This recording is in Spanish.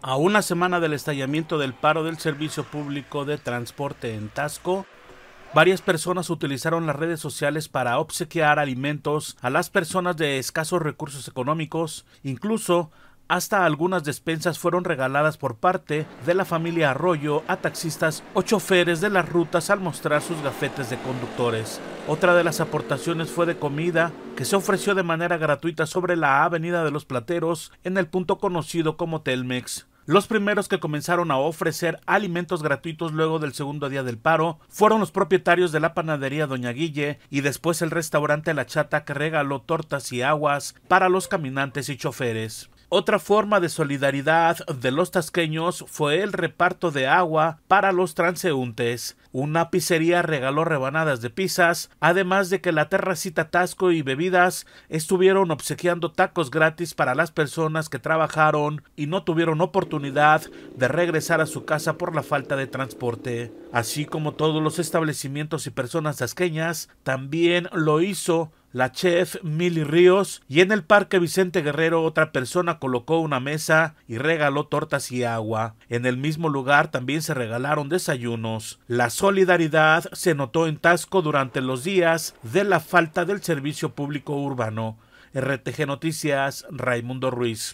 A una semana del estallamiento del paro del servicio público de transporte en Tasco, varias personas utilizaron las redes sociales para obsequiar alimentos a las personas de escasos recursos económicos, incluso hasta algunas despensas fueron regaladas por parte de la familia Arroyo a taxistas o choferes de las rutas al mostrar sus gafetes de conductores. Otra de las aportaciones fue de comida que se ofreció de manera gratuita sobre la Avenida de los Plateros en el punto conocido como Telmex. Los primeros que comenzaron a ofrecer alimentos gratuitos luego del segundo día del paro fueron los propietarios de la panadería Doña Guille y después el restaurante La Chata que regaló tortas y aguas para los caminantes y choferes. Otra forma de solidaridad de los tasqueños fue el reparto de agua para los transeúntes. Una pizzería regaló rebanadas de pizzas, además de que la terracita Tasco y Bebidas estuvieron obsequiando tacos gratis para las personas que trabajaron y no tuvieron oportunidad de regresar a su casa por la falta de transporte. Así como todos los establecimientos y personas tasqueñas, también lo hizo la chef Milly Ríos, y en el Parque Vicente Guerrero otra persona colocó una mesa y regaló tortas y agua. En el mismo lugar también se regalaron desayunos. La solidaridad se notó en Tasco durante los días de la falta del servicio público urbano. RTG Noticias, Raimundo Ruiz.